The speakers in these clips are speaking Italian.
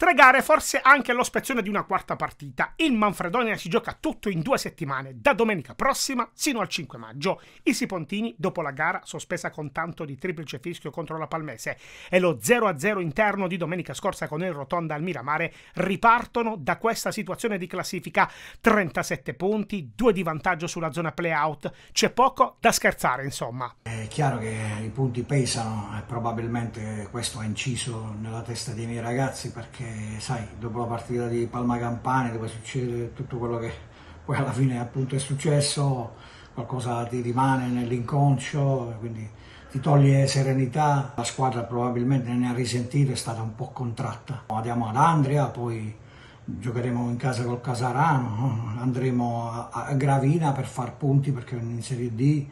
Tre gare, forse anche lo spezzone di una quarta partita. Il Manfredonia si gioca tutto in due settimane, da domenica prossima sino al 5 maggio. I Sipontini, dopo la gara sospesa con tanto di triplice fischio contro la Palmese e lo 0-0 interno di domenica scorsa con il Rotonda al Miramare, ripartono da questa situazione di classifica. 37 punti, 2 di vantaggio sulla zona play-out. C'è poco da scherzare, insomma. È chiaro che i punti pesano e probabilmente questo ha inciso nella testa dei miei ragazzi perché sai, dopo la partita di Palma Campane dove succede tutto quello che poi alla fine appunto è successo, qualcosa ti rimane nell'inconscio, quindi ti toglie serenità, la squadra probabilmente ne ha risentito, è stata un po' contratta. Andiamo ad Andria, poi giocheremo in casa col Casarano, andremo a Gravina per far punti perché in Serie D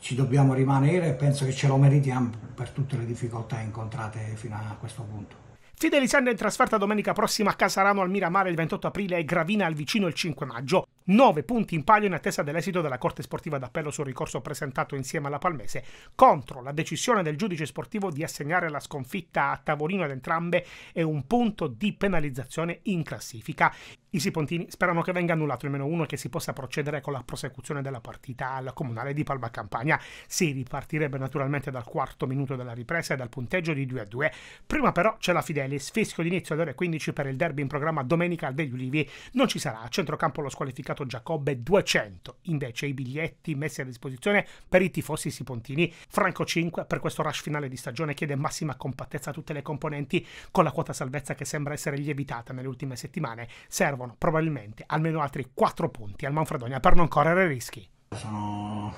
ci dobbiamo rimanere e penso che ce lo meritiamo per tutte le difficoltà incontrate fino a questo punto. Fidelisand è in trasferta domenica prossima a Casarano al Miramare il 28 aprile e Gravina al vicino il 5 maggio. 9 punti in palio in attesa dell'esito della Corte Sportiva d'Appello sul ricorso presentato insieme alla Palmese contro la decisione del giudice sportivo di assegnare la sconfitta a tavolino ad entrambe e un punto di penalizzazione in classifica. I Sipontini sperano che venga annullato il meno uno e che si possa procedere con la prosecuzione della partita al comunale di Palma Campania. Si ripartirebbe naturalmente dal quarto minuto della ripresa e dal punteggio di 2 a 2. Prima però c'è la Fidelis, fischio d'inizio alle ore 15 per il derby in programma domenica al degli Ulivi. Non ci sarà a centrocampo lo squalificato costato Giacobbe 200. Invece i biglietti messi a disposizione per i tifosi sipontini. Franco 5 per questo rush finale di stagione chiede massima compattezza a tutte le componenti con la quota salvezza che sembra essere lievitata nelle ultime settimane. Servono probabilmente almeno altri 4 punti al Manfredonia per non correre rischi. Sono,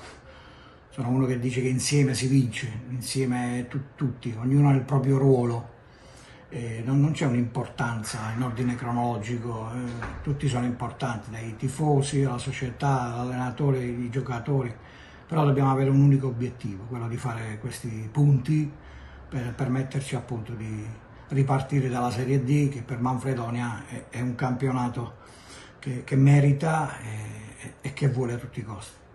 sono uno che dice che insieme si vince, insieme tu, tutti, ognuno ha il proprio ruolo eh, non, non c'è un'importanza in ordine cronologico, eh, tutti sono importanti, dai tifosi alla società, all'allenatore, ai giocatori, però dobbiamo avere un unico obiettivo, quello di fare questi punti per permetterci appunto di ripartire dalla Serie D che per Manfredonia è, è un campionato che, che merita eh, e, e che vuole a tutti i costi.